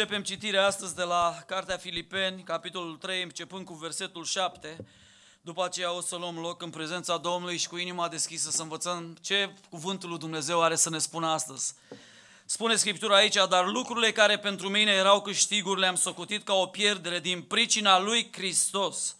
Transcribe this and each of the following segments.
Începem citirea astăzi de la Cartea Filipeni, capitolul 3, începând cu versetul 7. După aceea o să luăm loc în prezența Domnului și cu inima deschisă să învățăm ce cuvântul lui Dumnezeu are să ne spună astăzi. Spune Scriptura aici, dar lucrurile care pentru mine erau câștiguri le-am socotit ca o pierdere din pricina lui Hristos.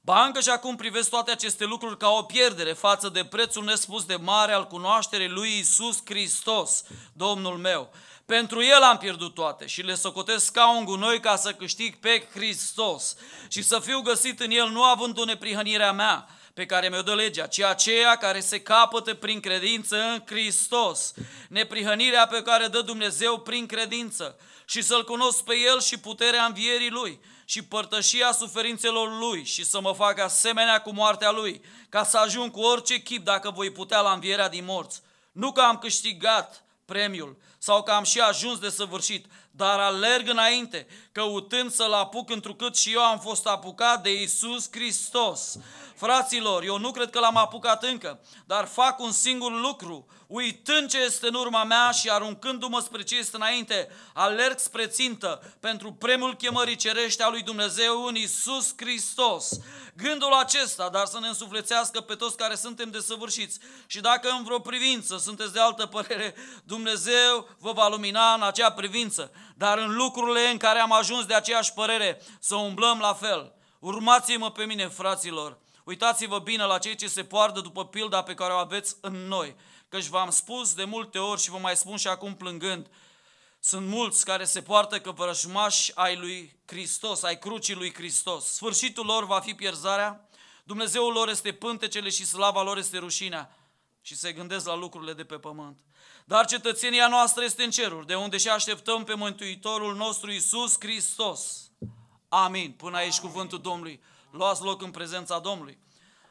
Ba încă și acum privesc toate aceste lucruri ca o pierdere față de prețul nespus de mare al cunoașterii lui Isus Hristos, Domnul meu pentru El am pierdut toate și le socotesc ca un gunoi ca să câștig pe Hristos și să fiu găsit în El nu având o neprihănirea mea pe care mi-o dă legea, ci aceea care se capătă prin credință în Hristos, neprihănirea pe care dă Dumnezeu prin credință și să-L cunosc pe El și puterea învierii Lui și părtășia suferințelor Lui și să mă fac asemenea cu moartea Lui, ca să ajung cu orice chip dacă voi putea la învierea din morți. Nu că am câștigat premiul, sau că am și ajuns de săvârșit, dar alerg înainte, căutând să-L apuc întrucât și eu am fost apucat de Isus Hristos. Fraților, eu nu cred că l-am apucat încă, dar fac un singur lucru, uitând ce este în urma mea și aruncându-mă spre ce este înainte, alerg spre țintă pentru premul chemării cerește a lui Dumnezeu în Isus Hristos. Gândul acesta, dar să ne însuflețească pe toți care suntem desăvârșiți și dacă în vreo privință sunteți de altă părere, Dumnezeu vă va lumina în acea privință, dar în lucrurile în care am ajuns de aceeași părere, să umblăm la fel. Urmați-mă pe mine, fraților! Uitați-vă bine la cei ce se poartă după pilda pe care o aveți în noi căci v-am spus de multe ori și vă mai spun și acum plângând, sunt mulți care se poartă că vrăjmași ai lui Hristos, ai crucii lui Hristos. Sfârșitul lor va fi pierzarea, Dumnezeul lor este pântecele și slava lor este rușinea și se gândesc la lucrurile de pe pământ. Dar cetățenia noastră este în ceruri, de unde și așteptăm pe Mântuitorul nostru Isus Hristos. Amin. Până aici Amin. cuvântul Domnului. Luați loc în prezența Domnului.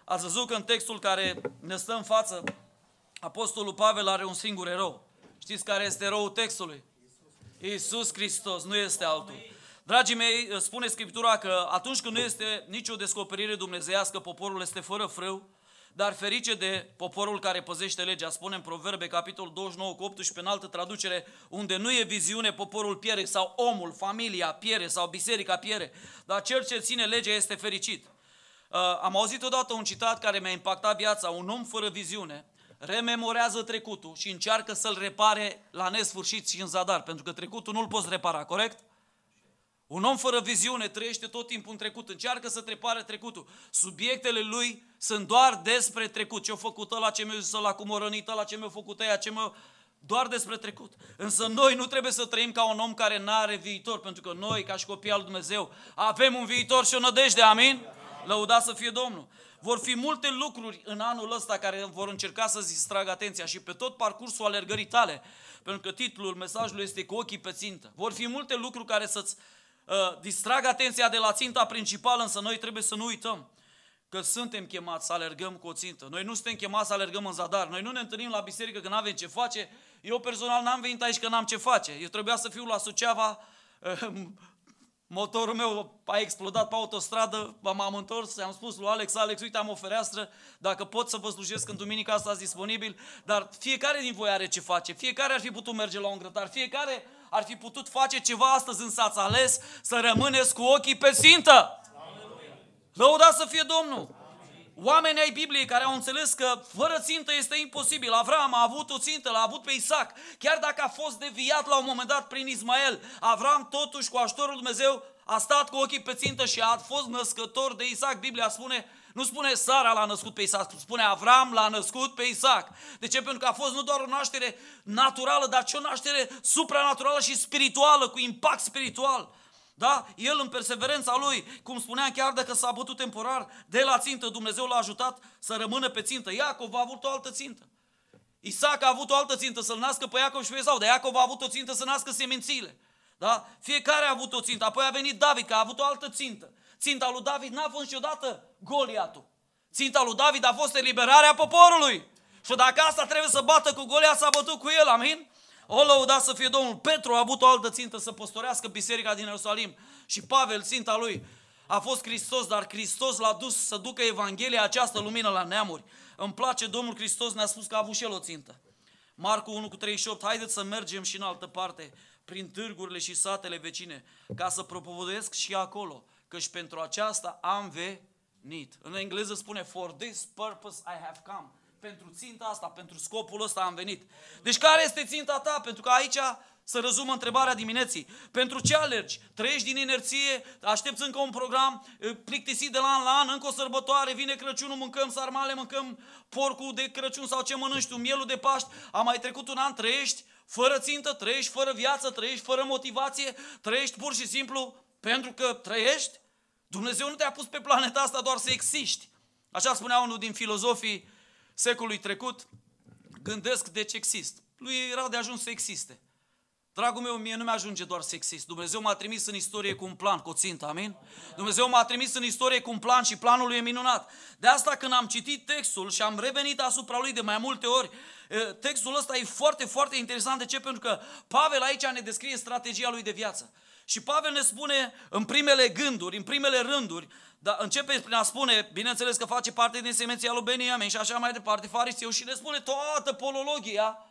Ați văzut că în textul care ne stă în față, Apostolul Pavel are un singur erou. Știți care este eroul textului? Iisus Hristos, nu este altul. Dragii mei, spune Scriptura că atunci când nu este nicio descoperire dumnezeiască, poporul este fără frâu, dar ferice de poporul care păzește legea. Spune în Proverbe, capitolul 29 cu 18, în altă traducere, unde nu e viziune, poporul piere sau omul, familia piere sau biserica piere, dar cel ce ține legea este fericit. Uh, am auzit odată un citat care mi-a impactat viața, un om fără viziune, rememorează trecutul și încearcă să-l repare la nesfârșit și în zadar, pentru că trecutul nu-l poți repara, corect? Un om fără viziune trăiește tot timpul în trecut, încearcă să trepare trecutul. Subiectele lui sunt doar despre trecut. Ce-a făcut ăla, ce mi-a zis ăla, cum a rănit ăla, ce mi-a făcut ăia, ce mi-a... Doar despre trecut. Însă noi nu trebuie să trăim ca un om care nu are viitor, pentru că noi, ca și copii al Dumnezeu, avem un viitor și o nădejde, amin? Lăuda să fie Domnul. Vor fi multe lucruri în anul ăsta care vor încerca să-ți distragă atenția și pe tot parcursul alergării tale, pentru că titlul mesajului este cu ochii pe țintă. Vor fi multe lucruri care să-ți uh, distragă atenția de la ținta principală, însă noi trebuie să nu uităm că suntem chemați să alergăm cu o țintă. Noi nu suntem chemați să alergăm în zadar. Noi nu ne întâlnim la biserică că nu avem ce face. Eu personal n-am venit aici că n-am ce face. Eu trebuia să fiu la Suceava uh, motorul meu a explodat pe autostradă, m-am întors, i-am spus lui Alex, Alex, uite, am o fereastră, dacă pot să vă slujesc în duminica asta, disponibil, dar fiecare din voi are ce face, fiecare ar fi putut merge la un grătar, fiecare ar fi putut face ceva astăzi, însă ați ales să rămâneți cu ochii pe țintă. Lăudați să fie Domnul! oameni ai Bibliei care au înțeles că fără țintă este imposibil. Avram a avut o țintă, l-a avut pe Isaac. Chiar dacă a fost deviat la un moment dat prin Ismael, Avram totuși cu ajutorul Dumnezeu a stat cu ochii pe țintă și a fost născător de Isaac. Biblia spune, nu spune Sara l-a născut pe Isaac, spune Avram l-a născut pe Isaac. De ce? Pentru că a fost nu doar o naștere naturală, dar și o naștere supranaturală și spirituală, cu impact spiritual. Da? El în perseverența lui, cum spunea chiar dacă s-a bătut temporar, de la țintă Dumnezeu l-a ajutat să rămână pe țintă. Iacov a avut o altă țintă. Isaac a avut o altă țintă să-l nască pe Iacov și pe Esau, dar Iacov a avut o țintă să nască semințile. Da? Fiecare a avut o țintă. Apoi a venit David, că a avut o altă țintă. Ținta lui David n-a fost niciodată Goliatul. Ținta lui David a fost eliberarea poporului. Și dacă asta trebuie să bată cu Goliat, s-a bătut cu el, amin? O lăuda să fie Domnul. Petru a avut o altă țintă să păstorească biserica din Ierusalim. Și Pavel, ținta lui, a fost Hristos, dar Hristos l-a dus să ducă Evanghelia această lumină la neamuri. Îmi place, Domnul Hristos ne-a spus că a avut și el o țintă. Marcu 1 cu 38, haideți să mergem și în altă parte, prin târgurile și satele vecine, ca să propovăduiesc și acolo, căci pentru aceasta am venit. În engleză spune, for this purpose I have come pentru ținta asta, pentru scopul ăsta am venit. Deci care este ținta ta? Pentru că aici să rezumă întrebarea dimineții. Pentru ce alergi? Trăiești din inerție, aștepți încă un program, plictisit de la an la an, încă o sărbătoare, vine Crăciunul, mâncăm sarmale, mâncăm porcul de Crăciun sau ce mănânci tu, mielul de Paști, a mai trecut un an, trăiești fără țintă, trăiești fără viață, trăiești fără motivație, trăiești pur și simplu pentru că trăiești? Dumnezeu nu te-a pus pe planeta asta doar să existi. Așa spunea unul din filozofii secolului trecut, gândesc deci exist. Lui era de ajuns să existe. Dragul meu, mie nu mi-ajunge doar să exist. Dumnezeu m-a trimis în istorie cu un plan, cu o țintă, amin? Dumnezeu m-a trimis în istorie cu un plan și planul lui e minunat. De asta când am citit textul și am revenit asupra lui de mai multe ori, textul ăsta e foarte, foarte interesant. De ce? Pentru că Pavel aici ne descrie strategia lui de viață. Și Pavel ne spune în primele gânduri, în primele rânduri, dar începe prin a spune, bineînțeles că face parte din semenția lui Beniamin și așa mai departe, fariseu, și ne spune toată polologia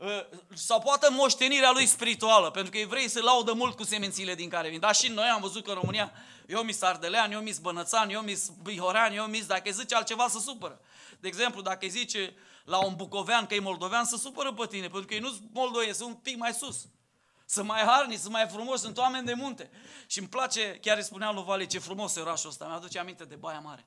ă, sau poate moștenirea lui spirituală, pentru că evreii se laudă mult cu semințiile din care vin. Dar și noi am văzut că în România, eu mi Ardelean, eu mi bănățan, eu mi bihorean, eu mi dacă zice altceva, să supără. De exemplu, dacă zice la un bucovean că e moldovean, să supără pe tine, pentru că ei nu-s moldoie, sunt un pic mai sus sunt mai harni, sunt mai frumoși, sunt oameni de munte. Și îmi place, chiar îi spunea lui Vali, ce frumos e orașul ăsta, mi-aduce aminte de Baia Mare.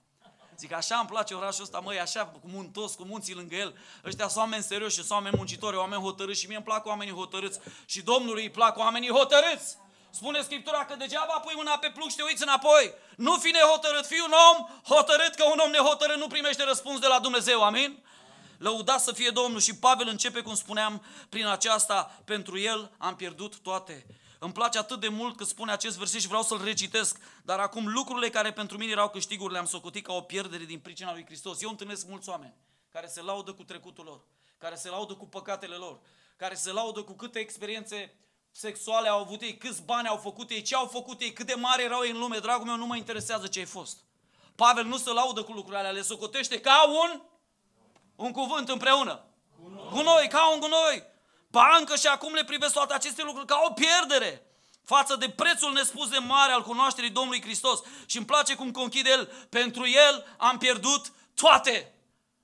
Zic, așa îmi place orașul ăsta, măi, așa, cu muntos, cu munții lângă el. Ăștia sunt oameni serioși, sunt oameni muncitori, oameni hotărâți și mie îmi plac oamenii hotărâți. Și Domnului îi plac oamenii hotărâți. Spune Scriptura că degeaba pui mâna pe plug și te uiți înapoi. Nu fi nehotărât, fi un om hotărât, că un om nehotărât nu primește răspuns de la Dumnezeu, amin? Lăuda să fie Domnul și Pavel începe, cum spuneam, prin aceasta, pentru el am pierdut toate. Îmi place atât de mult că spune acest verset și vreau să-l recitesc, dar acum lucrurile care pentru mine erau câștiguri le-am socotit ca o pierdere din pricina lui Hristos. Eu întâlnesc mulți oameni care se laudă cu trecutul lor, care se laudă cu păcatele lor, care se laudă cu câte experiențe sexuale au avut ei, câți bani au făcut ei, ce au făcut ei, cât de mari erau ei în lume. Dragul meu, nu mă interesează ce ai fost. Pavel nu se laudă cu lucrurile alea, le socotește ca un un cuvânt împreună. Gunoi, gunoi ca un gunoi. Ba încă și acum le privesc toate aceste lucruri ca o pierdere față de prețul nespus de mare al cunoașterii Domnului Hristos. Și îmi place cum conchide el, pentru el am pierdut toate.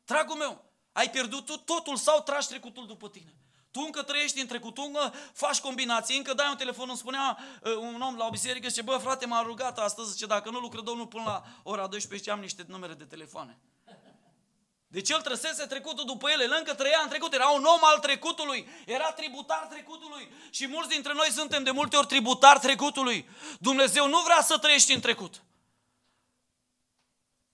Dragul meu, ai pierdut tu totul sau tragi trecutul după tine? Tu încă trăiești în trecut, tu încă faci combinații, încă dai un telefon, îmi spunea uh, un om la o biserică, zice, bă frate, m-a rugat astăzi, zice, dacă nu lucră Domnul până la ora 12, am niște numere de telefoane. Deci el trăsese trecutul după ele, el încă trăia în trecut, era un om al trecutului, era tributar trecutului și mulți dintre noi suntem de multe ori tributari trecutului. Dumnezeu nu vrea să trăiești în trecut.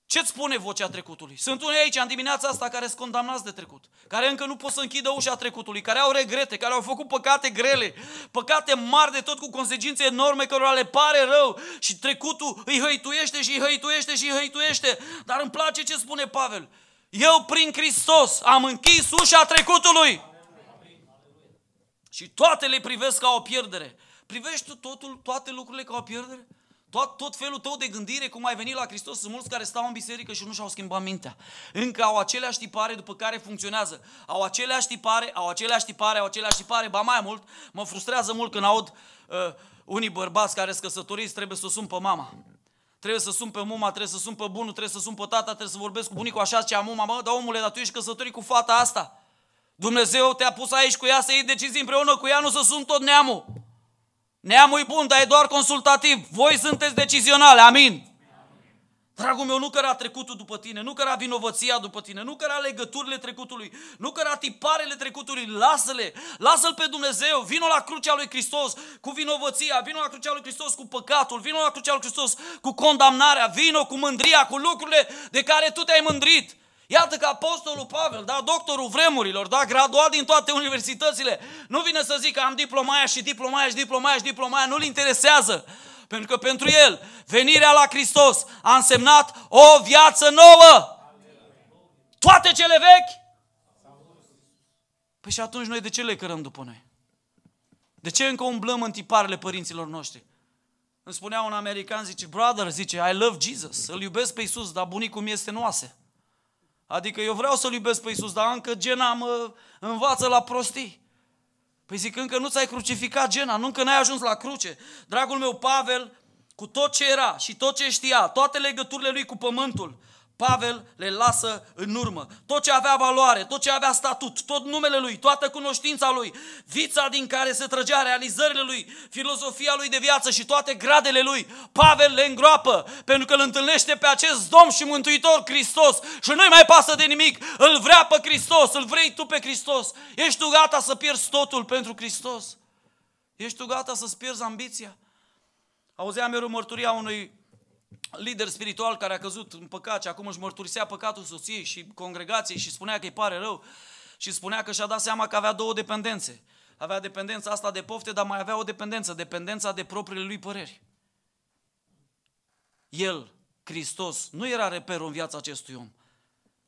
Ce-ți spune vocea trecutului? Sunt unii aici în dimineața asta care sunt condamnați de trecut, care încă nu pot să închidă ușa trecutului, care au regrete, care au făcut păcate grele, păcate mari de tot cu consecințe enorme cărora le pare rău și trecutul îi hăituiește și îi hăituiește și îi hăituiește. Dar îmi place ce spune Pavel. Eu prin Hristos am închis ușa trecutului. Și toate le privesc ca o pierdere. Privești tu totul, toate lucrurile ca o pierdere? Tot, tot felul tău de gândire, cum ai venit la Hristos, sunt mulți care stau în biserică și nu și-au schimbat mintea. Încă au aceleași tipare după care funcționează. Au aceleași tipare, au aceleași tipare, au aceleași tipare. Ba mai mult, mă frustrează mult când aud uh, unii bărbați care sunt căsătoriți, trebuie să o sun pe mama. Trebuie să sun pe muma, trebuie să sun pe bunul, trebuie să sun pe tata, trebuie să vorbesc cu bunicul așa ce am muma. Mă, dar omule, dar tu ești căsătorit cu fata asta. Dumnezeu te-a pus aici cu ea să iei decizii împreună cu ea, nu să sun tot neamul. Neamul e bun, dar e doar consultativ. Voi sunteți decizionale, amin. Dragul meu, nu căra trecutul după tine, nu căra vinovăția după tine, nu căra legăturile trecutului, nu căra tiparele trecutului, lasă-le, lasă-l pe Dumnezeu, vino la crucea lui Hristos cu vinovăția, vino la crucea lui Hristos cu păcatul, vino la crucea lui Hristos cu condamnarea, vino cu mândria, cu lucrurile de care tu te-ai mândrit. Iată că apostolul Pavel, da, doctorul vremurilor, da, graduat din toate universitățile, nu vine să zică am diploma aia și diploma aia și diploma aia și diploma aia, nu-l interesează. Pentru că pentru el venirea la Hristos a însemnat o viață nouă. Toate cele vechi. Păi și atunci noi de ce le cărăm după noi? De ce încă umblăm în tiparele părinților noștri? Îmi spunea un american, zice, brother, zice, I love Jesus, îl iubesc pe Iisus, dar bunicul mi este noase. Adică eu vreau să-L iubesc pe Iisus, dar încă gena mă uh, învață la prostii. Păi zic, încă nu ți-ai crucificat gena, nu încă n-ai ajuns la cruce. Dragul meu Pavel, cu tot ce era și tot ce știa, toate legăturile lui cu pământul, Pavel le lasă în urmă. Tot ce avea valoare, tot ce avea statut, tot numele lui, toată cunoștința lui, vița din care se trăgea realizările lui, filozofia lui de viață și toate gradele lui, Pavel le îngroapă pentru că îl întâlnește pe acest Domn și Mântuitor Hristos și nu-i mai pasă de nimic. Îl vrea pe Hristos, îl vrei tu pe Hristos. Ești tu gata să pierzi totul pentru Hristos? Ești tu gata să-ți pierzi ambiția? Auzeam eu mărturia unui lider spiritual care a căzut în păcat și acum își mărturisea păcatul soției și congregației și spunea că îi pare rău și spunea că și-a dat seama că avea două dependențe. Avea dependența asta de pofte, dar mai avea o dependență, dependența de propriile lui păreri. El, Hristos, nu era reperul în viața acestui om.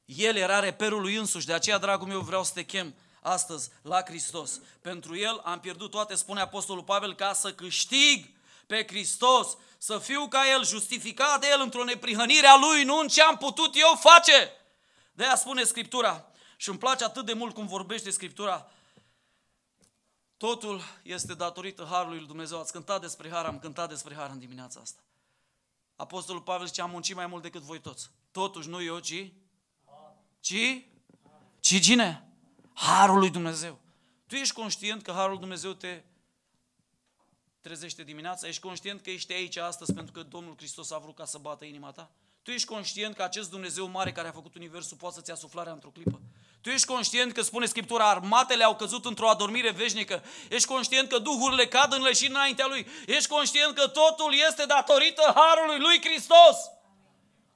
El era reperul lui însuși, de aceea, dragul meu, vreau să te chem astăzi la Hristos. Pentru el am pierdut toate, spune Apostolul Pavel, ca să câștig pe Hristos, să fiu ca El, justificat de El într-o neprihănire a Lui, nu în ce am putut eu face. De aia spune Scriptura. Și îmi place atât de mult cum vorbește Scriptura. Totul este datorită Harului Lui Dumnezeu. Ați cântat despre Har, am cântat despre Har în dimineața asta. Apostolul Pavel zice, am muncit mai mult decât voi toți. Totuși, nu eu, ci... Ci? Ci cine? Harul lui Dumnezeu. Tu ești conștient că Harul Dumnezeu te trezește dimineața, ești conștient că ești aici astăzi pentru că Domnul Hristos a vrut ca să bată inima ta? Tu ești conștient că acest Dumnezeu mare care a făcut Universul poate să-ți ia suflarea într-o clipă? Tu ești conștient că spune Scriptura, armatele au căzut într-o adormire veșnică. Ești conștient că duhurile cad în leșin înaintea Lui. Ești conștient că totul este datorită Harului Lui Hristos.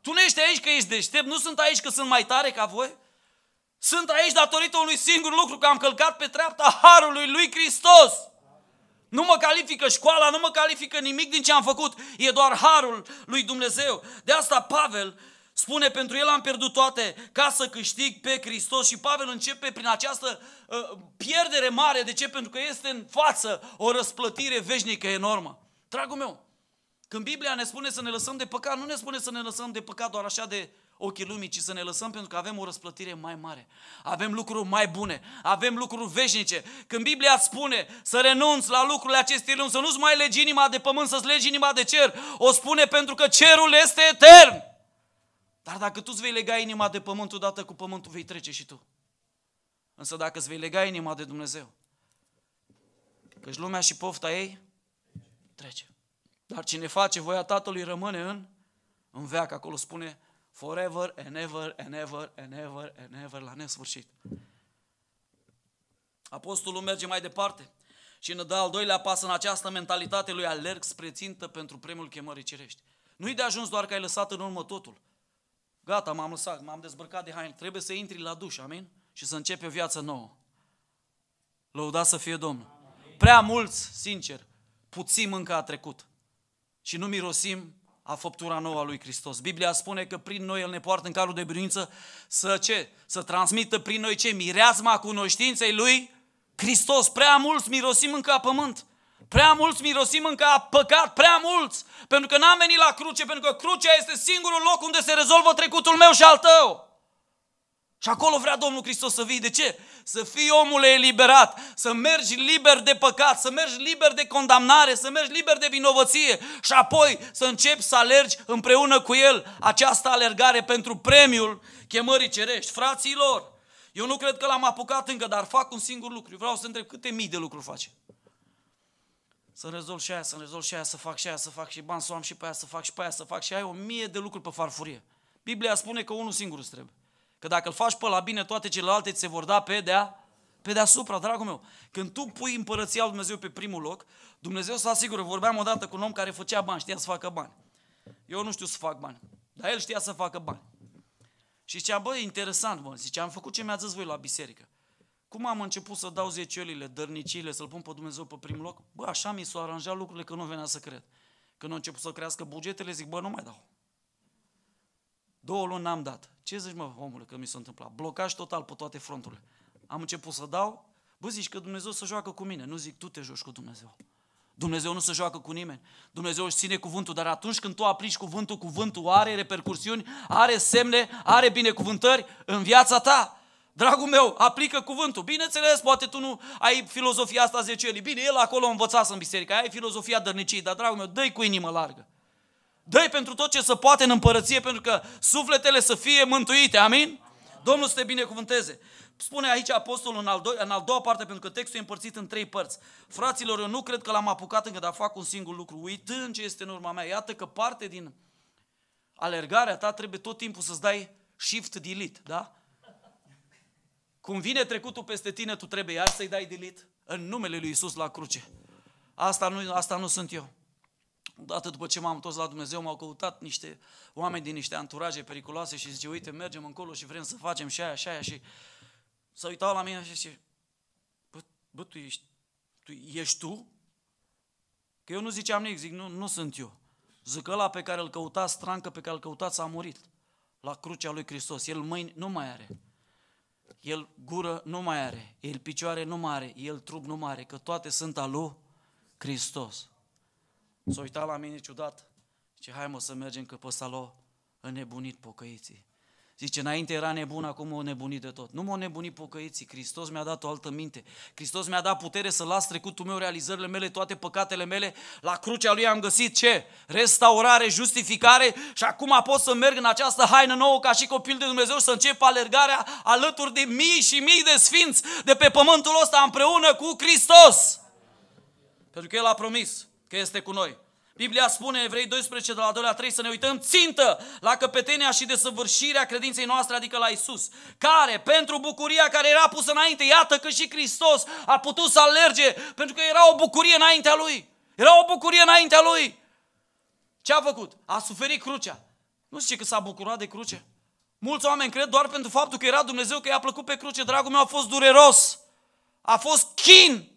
Tu nu ești aici că ești deștept, nu sunt aici că sunt mai tare ca voi. Sunt aici datorită unui singur lucru, că am călcat pe treapta Harului Lui Hristos. Nu mă califică școala, nu mă califică nimic din ce am făcut. E doar harul lui Dumnezeu. De asta Pavel spune, pentru el am pierdut toate ca să câștig pe Hristos. Și Pavel începe prin această uh, pierdere mare. De ce? Pentru că este în față o răsplătire veșnică enormă. Dragul meu, când Biblia ne spune să ne lăsăm de păcat, nu ne spune să ne lăsăm de păcat doar așa de ochii lumii, ci să ne lăsăm pentru că avem o răsplătire mai mare. Avem lucruri mai bune, avem lucruri veșnice. Când Biblia spune să renunți la lucrurile acestei lumi, să nu-ți mai legi inima de pământ, să-ți legi inima de cer, o spune pentru că cerul este etern. Dar dacă tu îți vei lega inima de pământ, odată cu pământul vei trece și tu. Însă dacă îți vei lega inima de Dumnezeu, căci lumea și pofta ei trece. Dar cine face voia Tatălui rămâne în, în veac, acolo spune forever and ever and ever and ever and ever la nesfârșit. Apostolul merge mai departe și în al doilea pas în această mentalitate lui alerg spre țintă pentru premiul chemării cerești. Nu-i de ajuns doar că ai lăsat în urmă totul. Gata, m-am lăsat, m-am dezbrăcat de haine. Trebuie să intri la duș, amin? Și să începi o viață nouă. Lăudați să fie Domnul. Prea mulți, sincer, puțin încă a trecut. Și nu mirosim a făptura nouă a lui Hristos. Biblia spune că prin noi El ne poartă în calul de biruință să ce? Să transmită prin noi ce? Mireazma cunoștinței lui Hristos. Prea mulți mirosim încă a pământ. Prea mulți mirosim încă a păcat, prea mulți, pentru că n-am venit la cruce, pentru că crucea este singurul loc unde se rezolvă trecutul meu și al tău. Și acolo vrea Domnul Hristos să vii. De ce? să fii omul eliberat, să mergi liber de păcat, să mergi liber de condamnare, să mergi liber de vinovăție și apoi să începi să alergi împreună cu El această alergare pentru premiul chemării cerești. Fraților, eu nu cred că l-am apucat încă, dar fac un singur lucru. Vreau să întreb câte mii de lucruri face. Să rezolv și aia, să rezolv și aia, să fac și aia, să fac și bani, să o am și pe aia, să fac și pe aia, să fac și aia, o mie de lucruri pe farfurie. Biblia spune că unul singur îți trebuie. Că dacă îl faci pe la bine, toate celelalte ți se vor da pe dea, pe deasupra, dragul meu. Când tu pui împărăția lui Dumnezeu pe primul loc, Dumnezeu să asigură. Vorbeam odată cu un om care făcea bani, știa să facă bani. Eu nu știu să fac bani, dar el știa să facă bani. Și zicea, bă, interesant, mă, zicea, am făcut ce mi-a zis voi la biserică. Cum am început să dau zeciolile, dărniciile, să-L pun pe Dumnezeu pe primul loc? Bă, așa mi s-au aranjat lucrurile că nu venea să cred. Când au început să crească bugetele, zic, bă, nu mai dau. Două luni n-am dat. Ce zici, mă, omule, că mi s-a întâmplat? Blocaj total pe toate fronturile. Am început să dau, bă, zici că Dumnezeu să joacă cu mine. Nu zic, tu te joci cu Dumnezeu. Dumnezeu nu se joacă cu nimeni. Dumnezeu își ține cuvântul, dar atunci când tu aplici cuvântul, cuvântul are repercursiuni, are semne, are binecuvântări în viața ta. Dragul meu, aplică cuvântul. Bineînțeles, poate tu nu ai filozofia asta zecelii. Bine, el acolo învățat în biserică, ai filozofia dărniciei, dar dragul meu, dă cu inimă largă dă pentru tot ce se poate în împărăție, pentru că sufletele să fie mântuite. Amin? Domnul să te binecuvânteze. Spune aici apostolul în, al do- în al doua parte, pentru că textul e împărțit în trei părți. Fraților, eu nu cred că l-am apucat încă, dar fac un singur lucru. Uitând ce este în urma mea, iată că parte din alergarea ta trebuie tot timpul să-ți dai shift-delete, da? Cum vine trecutul peste tine, tu trebuie iar să-i dai delete în numele lui Isus la cruce. Asta nu, asta nu sunt eu. Odată după ce m-am întors la Dumnezeu, m-au căutat niște oameni din niște anturaje periculoase și zice, uite, mergem încolo și vrem să facem și aia, și aia, și să uitau la mine și zice, bă, bă tu, ești, tu ești tu? Că eu nu ziceam nimic, zic, nu, nu sunt eu. Zic, ăla pe care îl căuta strancă pe care îl s a murit la crucea lui Hristos. El mâini nu mai are. El gură nu mai are. El picioare nu mai are. El trup nu mai are. Că toate sunt al lui Hristos. S-a uitat la mine ciudat. Zice, hai mă să mergem că pe salo înnebunit pocăiții. Zice, înainte era nebun, acum o nebunit de tot. Nu m-o nebunit pocăiții, Hristos mi-a dat o altă minte. Hristos mi-a dat putere să las trecutul meu, realizările mele, toate păcatele mele. La crucea lui am găsit ce? Restaurare, justificare și acum pot să merg în această haină nouă ca și copil de Dumnezeu să încep alergarea alături de mii și mii de sfinți de pe pământul ăsta împreună cu Hristos. Pentru că El a promis că este cu noi. Biblia spune, Evrei 12, de la 2 la 3, să ne uităm țintă la căpetenia și desăvârșirea credinței noastre, adică la Isus, care, pentru bucuria care era pusă înainte, iată că și Hristos a putut să alerge, pentru că era o bucurie înaintea Lui. Era o bucurie înaintea Lui. Ce a făcut? A suferit crucea. Nu zice că s-a bucurat de cruce. Mulți oameni cred doar pentru faptul că era Dumnezeu, că i-a plăcut pe cruce. Dragul meu a fost dureros. A fost chin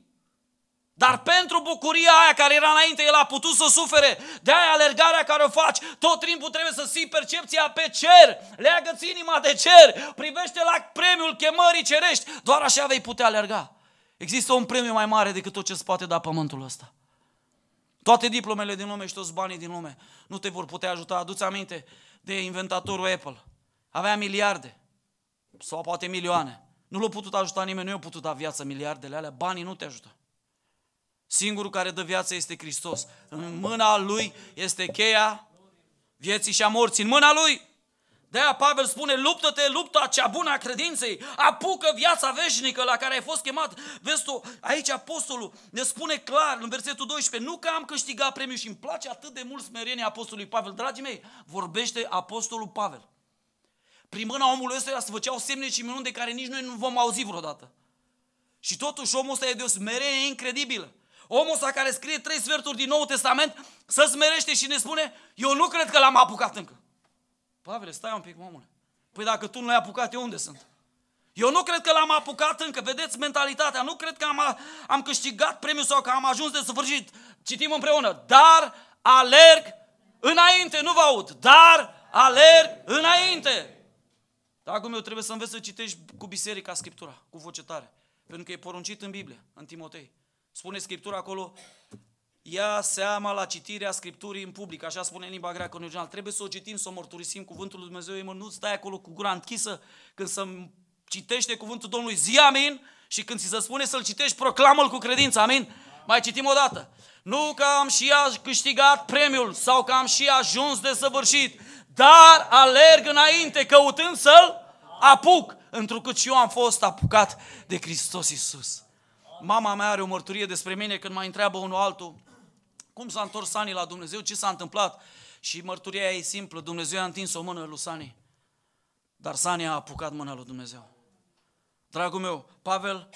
dar pentru bucuria aia care era înainte, el a putut să sufere. De aia alergarea care o faci, tot timpul trebuie să ții percepția pe cer. Leagă-ți inima de cer. Privește la premiul chemării cerești. Doar așa vei putea alerga. Există un premiu mai mare decât tot ce îți poate da pământul ăsta. Toate diplomele din lume și toți banii din lume nu te vor putea ajuta. Aduți aminte de inventatorul Apple. Avea miliarde sau poate milioane. Nu l-a putut ajuta nimeni, nu i-a putut da viață miliardele alea. Banii nu te ajută. Singurul care dă viață este Hristos. În mâna Lui este cheia vieții și a morții. În mâna Lui! De-aia Pavel spune, luptă-te, lupta cea bună a credinței, apucă viața veșnică la care ai fost chemat. Vezi tu, aici apostolul ne spune clar în versetul 12, nu că am câștigat premiul și îmi place atât de mult smerenia apostolului Pavel. Dragii mei, vorbește apostolul Pavel. Prin mâna omului ăsta se făceau semne și minuni de care nici noi nu vom auzi vreodată. Și totuși omul ăsta e de o smerenie incredibilă. Omul ăsta care scrie trei sferturi din Nou Testament să smerește și ne spune eu nu cred că l-am apucat încă. Pavel, stai un pic, mamule. Păi dacă tu nu l-ai apucat, eu unde sunt? Eu nu cred că l-am apucat încă. Vedeți mentalitatea. Nu cred că am, am câștigat premiul sau că am ajuns de sfârșit. Citim împreună. Dar alerg înainte. Nu vă aud. Dar alerg înainte. Dragul meu, trebuie să înveți să citești cu biserica Scriptura, cu voce tare. Pentru că e poruncit în Biblie, în Timotei. Spune Scriptura acolo, ia seama la citirea Scripturii în public, așa spune în limba greacă în original. Trebuie să o citim, să o mărturisim cuvântul lui Dumnezeu. Mă, nu stai acolo cu gura închisă când să citește cuvântul Domnului, zi amin și când ți se spune să-l citești, proclamă-l cu credință, amin? Mai citim o dată. Nu că am și câștigat premiul sau că am și ajuns de săvârșit, dar alerg înainte căutând să-l apuc, întrucât și eu am fost apucat de Hristos Iisus. Mama mea are o mărturie despre mine când mai întreabă unul altul cum s-a întors Sani la Dumnezeu, ce s-a întâmplat. Și mărturia e simplă, Dumnezeu a întins o mână lui Sani, dar Sani a apucat mâna lui Dumnezeu. Dragul meu, Pavel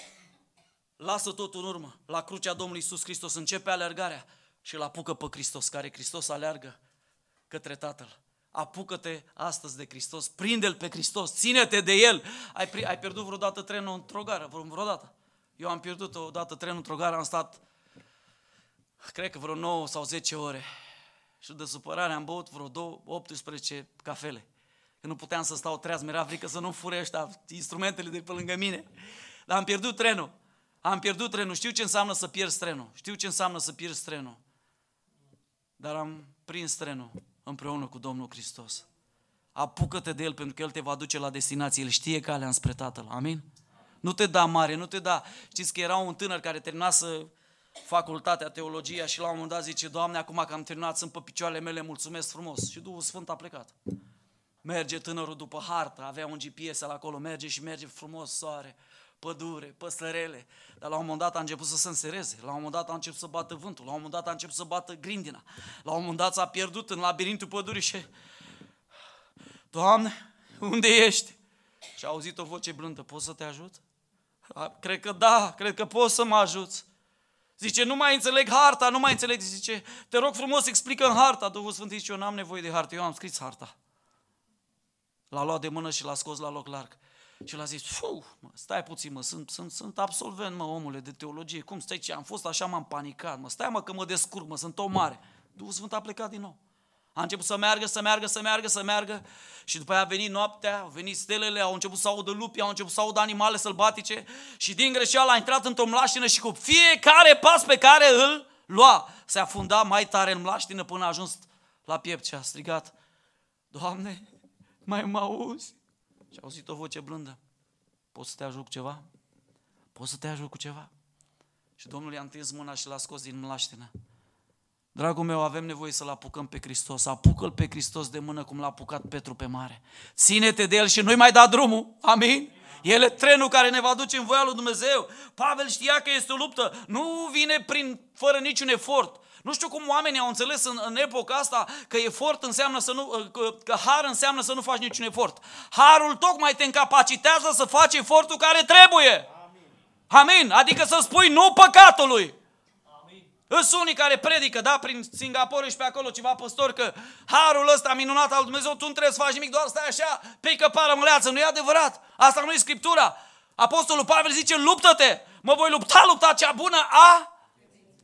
lasă tot în urmă, la crucea Domnului Iisus Hristos, începe alergarea și îl apucă pe Hristos, care Hristos aleargă către Tatăl. Apucă-te astăzi de Hristos, prinde-L pe Hristos, ține-te de El. Ai, ai pierdut vreodată trenul într-o gară, vreodată. Eu am pierdut odată trenul într-o gară, am stat, cred că vreo 9 sau 10 ore. Și de supărare am băut vreo 2, 18 cafele. Că nu puteam să stau treaz, mi-era frică să nu fure ăștia instrumentele de pe lângă mine. Dar am pierdut trenul. Am pierdut trenul. Știu ce înseamnă să pierzi trenul. Știu ce înseamnă să pierzi trenul. Dar am prins trenul împreună cu Domnul Hristos. Apucă-te de El pentru că El te va duce la destinație. El știe calea înspre Tatăl. Amin? nu te da mare, nu te da. Știți că era un tânăr care termina să facultatea, teologia și la un moment dat zice, Doamne, acum că am terminat, sunt pe picioarele mele, mulțumesc frumos. Și Duhul Sfânt a plecat. Merge tânărul după hartă, avea un GPS la acolo, merge și merge frumos, soare, pădure, păsărele. Dar la un moment dat a început să se însereze, la un moment dat a început să bată vântul, la un moment dat a început să bată grindina, la un moment dat s-a pierdut în labirintul pădurii și... Doamne, unde ești? Și a auzit o voce blândă, poți să te ajut? Cred că da, cred că poți să mă ajuți. Zice, nu mai înțeleg harta, nu mai înțeleg. Zice, te rog frumos, explică în harta. Duhul Sfânt zice, eu n-am nevoie de hartă, eu am scris harta. L-a luat de mână și l-a scos la loc larg. Și l-a zis, Fu, mă, stai puțin, mă, sunt, sunt, sunt absolvent, mă, omule, de teologie. Cum stai ce? Am fost așa, m-am panicat, mă, stai, mă, că mă descurc, mă, sunt o mare. Duhul Sfânt a plecat din nou. A început să meargă, să meargă, să meargă, să meargă și după aia a venit noaptea, au venit stelele, au început să audă lupi, au început să audă animale sălbatice și din greșeală a intrat într-o mlaștină și cu fiecare pas pe care îl lua se afunda mai tare în mlaștină până a ajuns la piept și a strigat, Doamne, mai mă auzi? Și a auzit o voce blândă, poți să te ajut cu ceva? Poți să te ajut cu ceva? Și Domnul i-a întins mâna și l-a scos din mlaștină. Dragul meu, avem nevoie să-L apucăm pe Hristos. Apucă-L pe Hristos de mână cum l-a apucat Petru pe mare. Ține-te de El și nu-i mai da drumul. Amin? El e trenul care ne va duce în voia lui Dumnezeu. Pavel știa că este o luptă. Nu vine prin, fără niciun efort. Nu știu cum oamenii au înțeles în, în epoca asta că efort înseamnă să nu, că, că har înseamnă să nu faci niciun efort. Harul tocmai te încapacitează să faci efortul care trebuie. Amin. Amin. Adică să spui nu păcatului. Îs unii care predică, da, prin Singapore și pe acolo ceva păstor că harul ăsta minunat al Dumnezeu, tu nu trebuie să faci nimic, doar stai așa, pică pară măleață. Nu e adevărat. Asta nu e Scriptura. Apostolul Pavel zice, luptă-te! Mă voi lupta, lupta cea bună a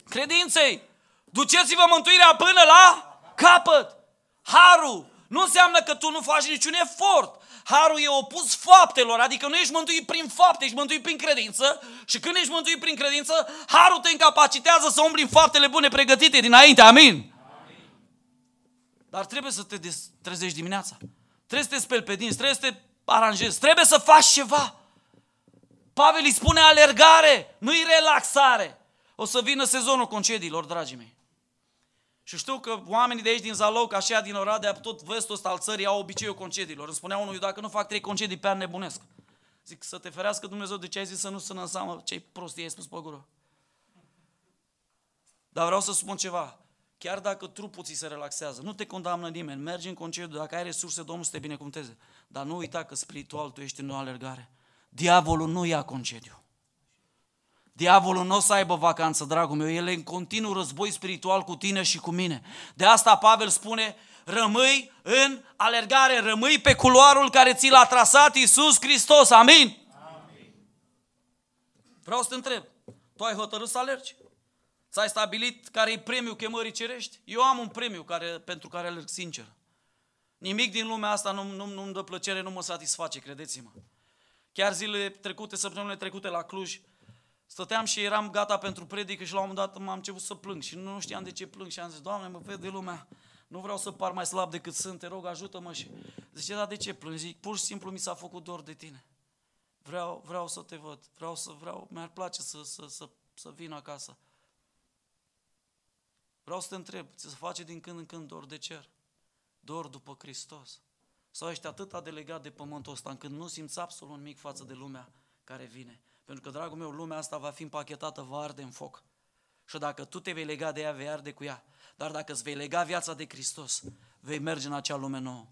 credinței. Duceți-vă mântuirea până la capăt. Harul nu înseamnă că tu nu faci niciun efort. Harul e opus faptelor, adică nu ești mântuit prin fapte, ești mântuit prin credință și când ești mântuit prin credință, harul te incapacitează să umbli în faptele bune pregătite dinainte, amin? amin. Dar trebuie să te trezești dimineața. Trebuie să te speli pe dinți, trebuie să te aranjezi, trebuie să faci ceva. Pavel îi spune alergare, nu-i relaxare. O să vină sezonul concediilor, dragii mei. Și știu că oamenii de aici din Zaloc, așa din Oradea, tot vestul ăsta al țării au obiceiul concediilor. Îmi spunea unul, eu dacă nu fac trei concedii pe an nebunesc. Zic, să te ferească Dumnezeu, de ce ai zis să nu sună în seamă? Ce prostie ai spus pe gură? Dar vreau să spun ceva. Chiar dacă trupul ți se relaxează, nu te condamnă nimeni, mergi în concediu, dacă ai resurse, Domnul să te binecuvânteze. Dar nu uita că spiritual tu ești în o alergare. Diavolul nu ia concediu. Diavolul nu o să aibă vacanță, dragul meu, el e în continuu război spiritual cu tine și cu mine. De asta Pavel spune, rămâi în alergare, rămâi pe culoarul care ți l-a trasat Iisus Hristos, amin? amin. Vreau să te întreb, tu ai hotărât să alergi? Ți-ai stabilit care e premiul chemării cerești? Eu am un premiu care, pentru care alerg sincer. Nimic din lumea asta nu, nu, nu-mi dă plăcere, nu mă satisface, credeți-mă. Chiar zilele trecute, săptămânile trecute la Cluj, Stăteam și eram gata pentru predică și la un moment dat m-am început să plâng și nu știam de ce plâng și am zis, Doamne, mă vede lumea, nu vreau să par mai slab decât sunt, te rog, ajută-mă. Și zice, da, de ce plâng? Zic, pur și simplu mi s-a făcut dor de tine. Vreau, vreau să te văd, vreau să, vreau, mi-ar place să, să, să, să vin acasă. Vreau să te întreb, ți se face din când în când dor de cer? Dor după Hristos? Sau ești atât de legat de pământul ăsta încât nu simți absolut nimic față de lumea care vine? Pentru că, dragul meu, lumea asta va fi împachetată, va arde în foc. Și dacă tu te vei lega de ea, vei arde cu ea. Dar dacă îți vei lega viața de Hristos, vei merge în acea lume nouă.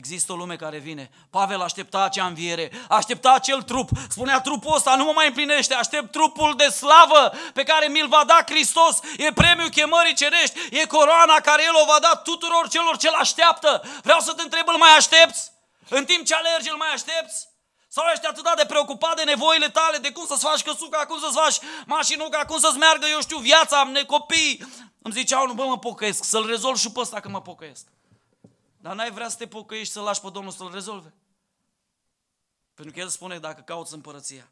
Există o lume care vine. Pavel aștepta acea înviere, aștepta acel trup. Spunea trupul ăsta nu mă mai împlinește, aștept trupul de slavă pe care mi-l va da Hristos. E premiul chemării cerești, e coroana care El o va da tuturor celor ce-L așteaptă. Vreau să te întreb, îl mai aștepți? În timp ce alergi, îl mai aștepți? Sau ești atât de preocupat de nevoile tale, de cum să-ți faci căsuca, cum să-ți faci mașinuca, cum să-ți meargă, eu știu, viața, am ne copii. Îmi ziceau, nu bă, mă pocăiesc, să-l rezolv și pe ăsta că mă pocăiesc. Dar n-ai vrea să te pocăiești, să-l lași pe Domnul să-l rezolve. Pentru că El spune, dacă cauți împărăția,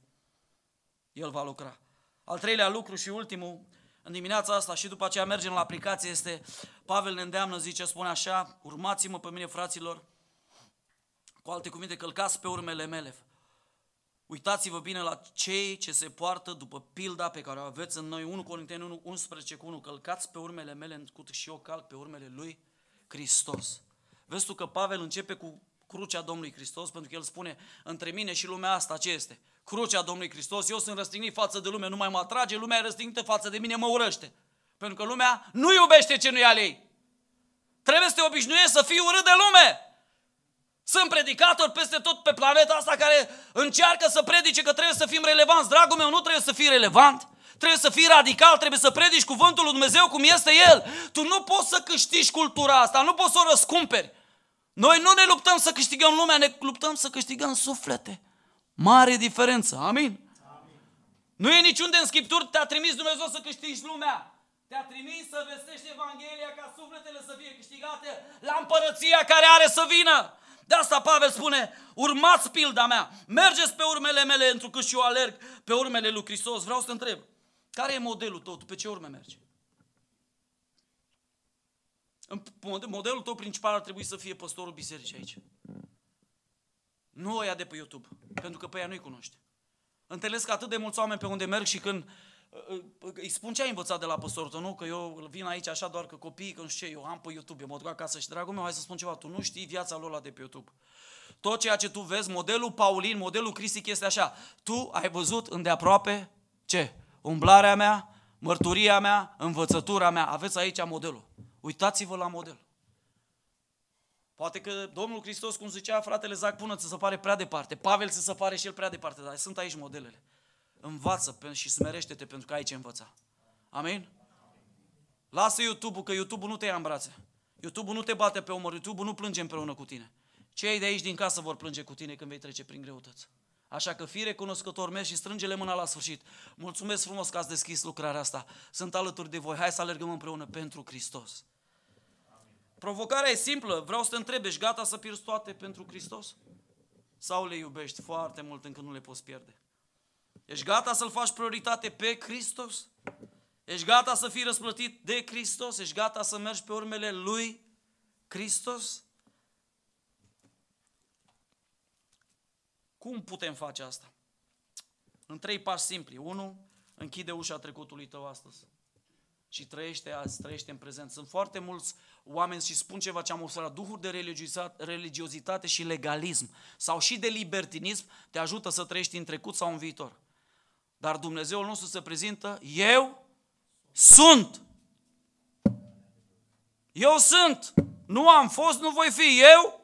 El va lucra. Al treilea lucru și ultimul, în dimineața asta și după aceea mergem la aplicație, este Pavel ne îndeamnă, zice, spune așa, urmați-mă pe mine, fraților, cu alte cuvinte, călcați pe urmele mele. Uitați-vă bine la cei ce se poartă după pilda pe care o aveți în noi. 1 Corinteni 1, 11 cu 1. Călcați pe urmele mele, încât și eu calc pe urmele lui Hristos. Vezi tu că Pavel începe cu crucea Domnului Hristos, pentru că el spune, între mine și lumea asta ce este? Crucea Domnului Hristos, eu sunt răstignit față de lume, nu mai mă atrage, lumea e răstignită față de mine, mă urăște. Pentru că lumea nu iubește ce nu e al ei. Trebuie să te obișnuiești să fii urât de lume. Sunt predicatori peste tot pe planeta asta care încearcă să predice că trebuie să fim relevanți. Dragul meu, nu trebuie să fii relevant. Trebuie să fii radical, trebuie să predici cuvântul lui Dumnezeu cum este El. Tu nu poți să câștigi cultura asta, nu poți să o răscumperi. Noi nu ne luptăm să câștigăm lumea, ne luptăm să câștigăm suflete. Mare diferență, amin? amin. Nu e niciunde în Scripturi, te-a trimis Dumnezeu să câștigi lumea. Te-a trimis să vestești Evanghelia ca sufletele să fie câștigate la împărăția care are să vină. De asta Pavel spune, urmați pilda mea, mergeți pe urmele mele, pentru că și eu alerg pe urmele lui Hristos. Vreau să întreb, care e modelul tău? pe ce urme mergi? Modelul tău principal ar trebui să fie păstorul bisericii aici. Nu o ia de pe YouTube, pentru că pe ea nu-i cunoști. Întâlnesc atât de mulți oameni pe unde merg și când îi spun ce ai învățat de la păstorul nu că eu vin aici așa doar că copiii, că nu știu ce, eu am pe YouTube, eu mă duc acasă și dragul meu, hai să spun ceva, tu nu știi viața lor la de pe YouTube. Tot ceea ce tu vezi, modelul Paulin, modelul Cristic este așa, tu ai văzut îndeaproape ce? Umblarea mea, mărturia mea, învățătura mea, aveți aici modelul. Uitați-vă la model. Poate că Domnul Hristos, cum zicea fratele Zac, pună, ți se pare prea departe. Pavel ți se pare și el prea departe, dar sunt aici modelele învață și smerește-te pentru că ai ce învăța. Amin? Lasă YouTube-ul, că YouTube-ul nu te ia în brațe. YouTube-ul nu te bate pe umăr, YouTube-ul nu plânge împreună cu tine. Cei de aici din casă vor plânge cu tine când vei trece prin greutăți. Așa că fii recunoscător, mergi și strângele mâna la sfârșit. Mulțumesc frumos că ați deschis lucrarea asta. Sunt alături de voi. Hai să alergăm împreună pentru Hristos. Provocarea e simplă. Vreau să te întreb, ești gata să pierzi toate pentru Hristos? Sau le iubești foarte mult încât nu le poți pierde? Ești gata să-L faci prioritate pe Hristos? Ești gata să fii răsplătit de Hristos? Ești gata să mergi pe urmele Lui Hristos? Cum putem face asta? În trei pași simpli. Unu, închide ușa trecutului tău astăzi. Și trăiește azi, trăiește în prezent. Sunt foarte mulți oameni și spun ceva ce am observat. Duhuri de religiozitate și legalism sau și de libertinism te ajută să trăiești în trecut sau în viitor. Dar Dumnezeul nostru se prezintă, eu sunt. Eu sunt. Nu am fost, nu voi fi. Eu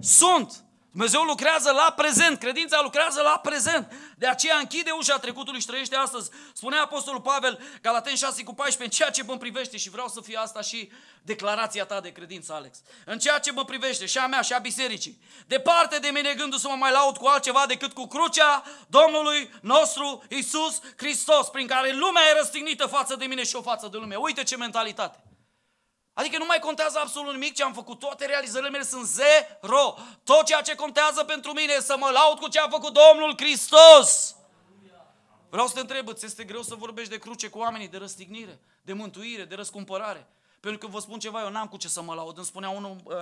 sunt. Dumnezeu lucrează la prezent, credința lucrează la prezent. De aceea închide ușa trecutului și trăiește astăzi. Spunea Apostolul Pavel, Galaten 6 cu 14, în ceea ce mă privește și vreau să fie asta și declarația ta de credință, Alex. În ceea ce mă privește și a mea și a bisericii. Departe de mine gândul să mă mai laud cu altceva decât cu crucea Domnului nostru Isus Hristos, prin care lumea e răstignită față de mine și o față de lume. Uite ce mentalitate! Adică nu mai contează absolut nimic ce am făcut. Toate realizările mele sunt zero. Tot ceea ce contează pentru mine să mă laud cu ce a făcut Domnul Hristos. Vreau să te întreb, ți este greu să vorbești de cruce cu oamenii, de răstignire, de mântuire, de răscumpărare? Pentru că vă spun ceva, eu n-am cu ce să mă laud. Îmi spunea unul, uh,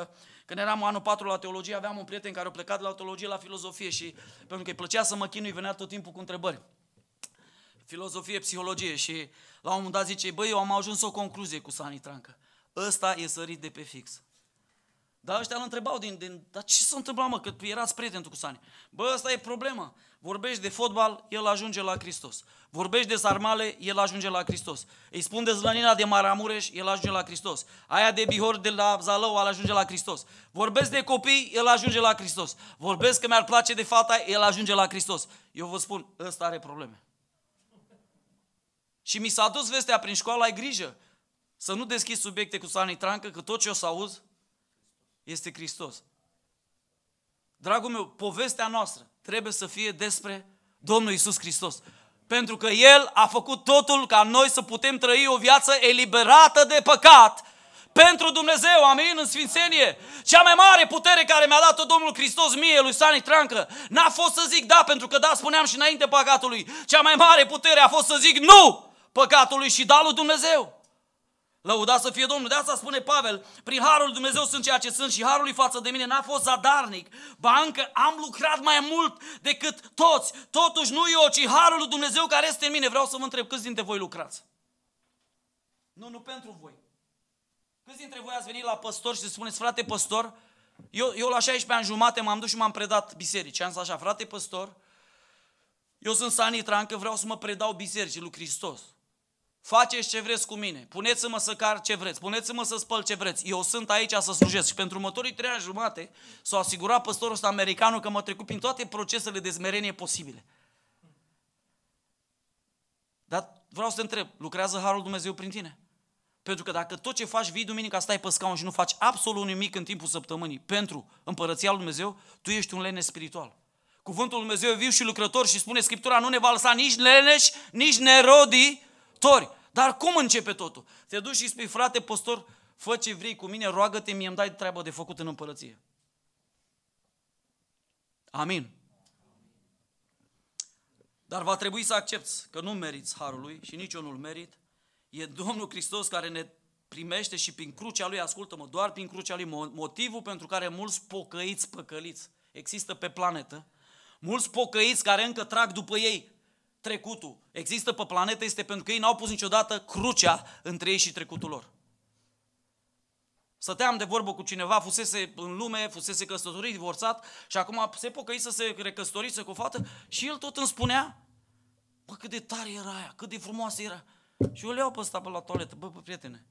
când eram anul 4 la teologie, aveam un prieten care a plecat de la teologie la filozofie și pentru că îi plăcea să mă chinui, venea tot timpul cu întrebări. Filozofie, psihologie și la un moment dat zice, băi, eu am ajuns o concluzie cu Sani Trancă. Ăsta e sărit de pe fix. Dar ăștia îl întrebau din, din dar ce s-a întâmplat, mă, că tu erați prieten cu Sani. Bă, asta e problema. Vorbești de fotbal, el ajunge la Hristos. Vorbești de sarmale, el ajunge la Hristos. Îi spun de zlănina de Maramureș, el ajunge la Hristos. Aia de Bihor de la Zalău, el ajunge la Hristos. Vorbesc de copii, el ajunge la Hristos. Vorbesc că mi-ar place de fata, el ajunge la Hristos. Eu vă spun, ăsta are probleme. Și mi s-a dus vestea prin școală, ai grijă. Să nu deschizi subiecte cu Sani Trancă, că tot ce o să auzi este Hristos. Dragul meu, povestea noastră trebuie să fie despre Domnul Isus Hristos. Pentru că El a făcut totul ca noi să putem trăi o viață eliberată de păcat pentru Dumnezeu, amin, în sfințenie. Cea mai mare putere care mi-a dat-o Domnul Hristos mie, lui Sani Trancă, n-a fost să zic da, pentru că da, spuneam și înainte păcatului. Cea mai mare putere a fost să zic nu păcatului și da lui Dumnezeu. Lăuda să fie Domnul. De asta spune Pavel, prin Harul lui Dumnezeu sunt ceea ce sunt și Harul lui față de mine n-a fost zadarnic. Ba încă am lucrat mai mult decât toți. Totuși nu eu, ci Harul lui Dumnezeu care este în mine. Vreau să vă întreb, câți dintre voi lucrați? Nu, nu pentru voi. Câți dintre voi ați venit la păstor și spuneți, frate păstor, eu, eu la 16 ani jumate m-am dus și m-am predat bisericii. Am zis așa, frate păstor, eu sunt Sanitran că vreau să mă predau bisericii lui Hristos. Faceți ce vreți cu mine, puneți-mă să car ce vreți, puneți-mă să spăl ce vreți. Eu sunt aici să slujesc și pentru următorii trei ani jumate s-a asigurat păstorul ăsta americanul că mă trecut prin toate procesele de smerenie posibile. Dar vreau să te întreb, lucrează Harul Dumnezeu prin tine? Pentru că dacă tot ce faci, vii duminica, stai pe scaun și nu faci absolut nimic în timpul săptămânii pentru împărăția lui Dumnezeu, tu ești un lene spiritual. Cuvântul lui Dumnezeu e viu și lucrător și spune Scriptura, nu ne va lăsa nici leneși, nici nerodii sărbători. Dar cum începe totul? Te duci și spui, frate, păstor, fă ce vrei cu mine, roagă-te, mi-am dai treabă de făcut în împărăție. Amin. Dar va trebui să accepti că nu meriți harul lui și nici eu nu-l merit. E Domnul Hristos care ne primește și prin crucea lui, ascultă-mă, doar prin crucea lui, motivul pentru care mulți pocăiți păcăliți există pe planetă, mulți pocăiți care încă trag după ei trecutul există pe planetă este pentru că ei n-au pus niciodată crucea între ei și trecutul lor. Stăteam de vorbă cu cineva, fusese în lume, fusese căsătorit, divorțat și acum se pocăi să se recăsătorise cu o fată și el tot îmi spunea Bă, cât de tare era aia, cât de frumoasă era. Și eu le iau pe ăsta pe la toaletă. Bă, bă, prietene,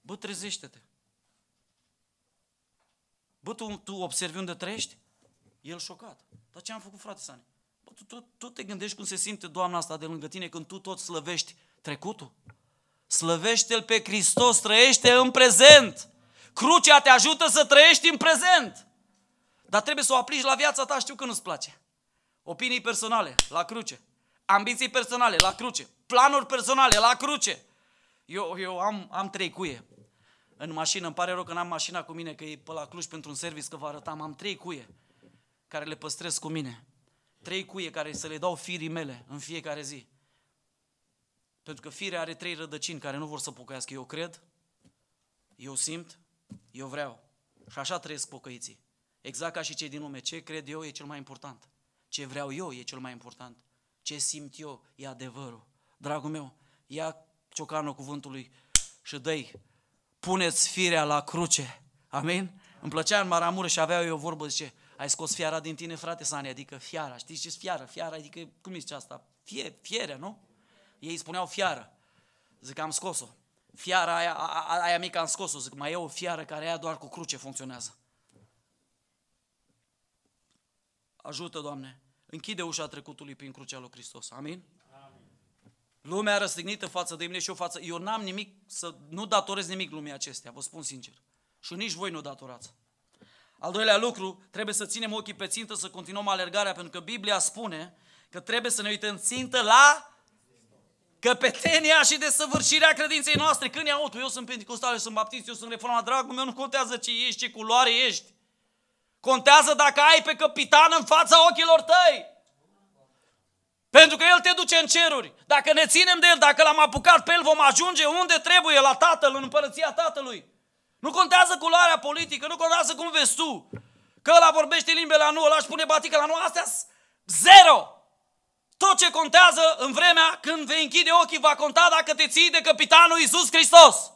bă, trezește-te. Bă, tu, tu observi unde trăiești? El șocat. Dar ce am făcut, frate Sani? tu, tu, tu te gândești cum se simte Doamna asta de lângă tine când tu tot slăvești trecutul. Slăvește-L pe Hristos, trăiește în prezent. Crucea te ajută să trăiești în prezent. Dar trebuie să o aplici la viața ta, știu că nu-ți place. Opinii personale, la cruce. Ambiții personale, la cruce. Planuri personale, la cruce. Eu, eu am, am trei cuie în mașină. Îmi pare rău că n-am mașina cu mine, că e pe la Cluj pentru un service, că vă arătam. Am trei cuie care le păstrez cu mine trei cuie care să le dau firii mele în fiecare zi. Pentru că firea are trei rădăcini care nu vor să pocăiască. Eu cred, eu simt, eu vreau. Și așa trăiesc pocăiții. Exact ca și cei din lume. Ce cred eu e cel mai important. Ce vreau eu e cel mai important. Ce simt eu e adevărul. Dragul meu, ia ciocanul cuvântului și dă puneți firea la cruce. Amin? Îmi plăcea în Maramură și avea eu o vorbă, zice, ai scos fiara din tine, frate Sani, adică fiara. Știți ce fiara? Fiara, adică, cum zice asta? Fie, fiere, nu? Ei spuneau fiară. Zic, am scos-o. Fiara aia, a, a, aia mică am scos-o. Zic, mai e o fiară care aia doar cu cruce funcționează. Ajută, Doamne. Închide ușa trecutului prin crucea lui Hristos. Amin? Amin. Lumea răstignită față de mine și eu față... Eu n-am nimic să... Nu datorez nimic lumii acestea, vă spun sincer. Și nici voi nu datorați. Al doilea lucru, trebuie să ținem ochii pe țintă, să continuăm alergarea, pentru că Biblia spune că trebuie să ne uităm țintă la căpetenia și desăvârșirea credinței noastre. Când iau tu, eu sunt pentecostal, eu sunt baptist, eu sunt reformat, dragul meu, nu contează ce ești, ce culoare ești. Contează dacă ai pe capitan în fața ochilor tăi. Pentru că El te duce în ceruri. Dacă ne ținem de El, dacă l-am apucat pe El, vom ajunge unde trebuie, la Tatăl, în împărăția Tatălui. Nu contează culoarea politică, nu contează cum vezi tu. Că ăla vorbește limbe la nu, ăla își pune batică la nu, astea zero. Tot ce contează în vremea când vei închide ochii va conta dacă te ții de capitanul Iisus Hristos.